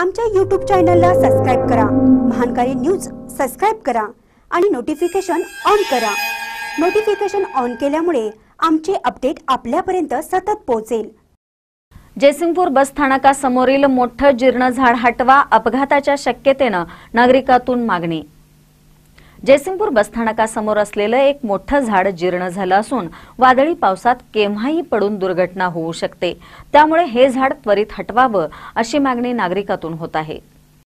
आमच्या यूट्यूब चॅनलला सबस्क्राईब करा महानकारी न्यूज सबस्क्राईब करा आणि नोटिफिकेशन ऑन करा नोटिफिकेशन ऑन केल्यामुळे आमचे अपडेट आपल्यापर्यंत सतत पोहोचेल जयसिंगपूर बस स्थानकासमोरील मोठं जीर्ण झाड हटवा अपघाताच्या शक्यतेनं नागरिकातून मागणी जयसिंगपूर बसस्थानकासमोर असलेलं एक मोठं झाड जीर्ण झालं असून वादळी पावसात केव्हाही पडून दुर्घटना होऊ शकते त्यामुळे हे झाड त्वरित हटवावं अशी मागणी नागरिकातून होत आहे